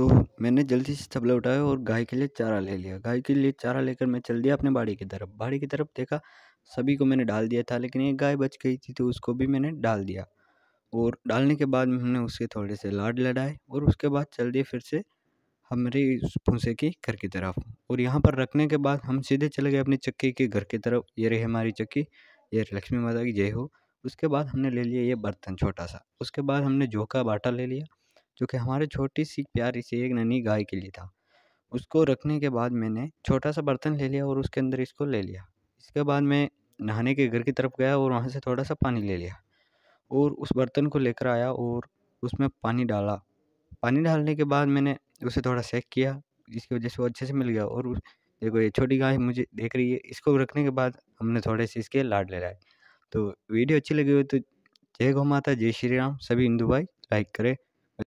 तो मैंने जल्दी से तबला उठाया और गाय के लिए चारा ले लिया गाय के लिए चारा लेकर मैं चल दिया अपने बाड़ी की तरफ बाड़ी की तरफ देखा सभी को मैंने डाल दिया था लेकिन एक गाय बच गई थी तो उसको भी मैंने डाल दिया और डालने के बाद हमने उसके थोड़े से लाड लड़ाए और उसके बाद चल दिए फिर से हमारे भूसे के घर की तरफ और यहाँ पर रखने के बाद हम सीधे चले गए अपने चक्की के घर की तरफ ये रही हमारी चक्की ये लक्ष्मी माता की जय हो उसके बाद हमने ले लिया ये बर्तन छोटा सा उसके बाद हमने झोंका बाटा ले लिया जो कि हमारे छोटी सी प्यारी सी एक नन्ही गाय के लिए था उसको रखने के बाद मैंने छोटा सा बर्तन ले लिया और उसके अंदर इसको ले लिया इसके बाद मैं नहाने के घर की तरफ गया और वहाँ से थोड़ा सा पानी ले लिया और उस बर्तन को लेकर आया और उसमें पानी डाला पानी डालने के बाद मैंने उसे थोड़ा सेक किया जिसकी वजह से वो अच्छे से मिल गया और देखो ये छोटी गाय मुझे देख रही है इसको रखने के बाद हमने थोड़े से इसके लाड ले लाए तो वीडियो अच्छी लगी हो तो जय गौ माता जय श्री राम सभी हिंदू भाई लाइक करें